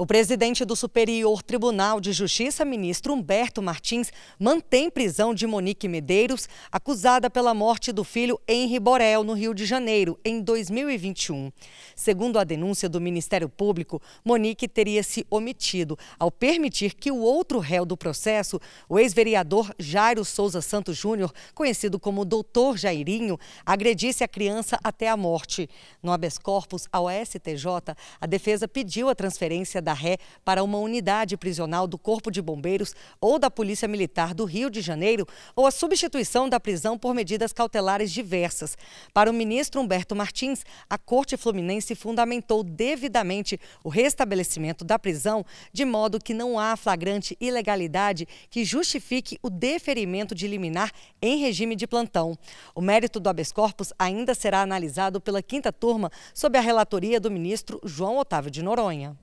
O presidente do Superior Tribunal de Justiça, ministro Humberto Martins, mantém prisão de Monique Medeiros, acusada pela morte do filho Henri Borel, no Rio de Janeiro, em 2021. Segundo a denúncia do Ministério Público, Monique teria se omitido ao permitir que o outro réu do processo, o ex-vereador Jairo Souza Santos Júnior, conhecido como Doutor Jairinho, agredisse a criança até a morte. No habeas corpus ao STJ, a defesa pediu a transferência da da ré para uma unidade prisional do Corpo de Bombeiros ou da Polícia Militar do Rio de Janeiro ou a substituição da prisão por medidas cautelares diversas. Para o ministro Humberto Martins, a Corte Fluminense fundamentou devidamente o restabelecimento da prisão de modo que não há flagrante ilegalidade que justifique o deferimento de liminar em regime de plantão. O mérito do habeas corpus ainda será analisado pela quinta turma sob a relatoria do ministro João Otávio de Noronha.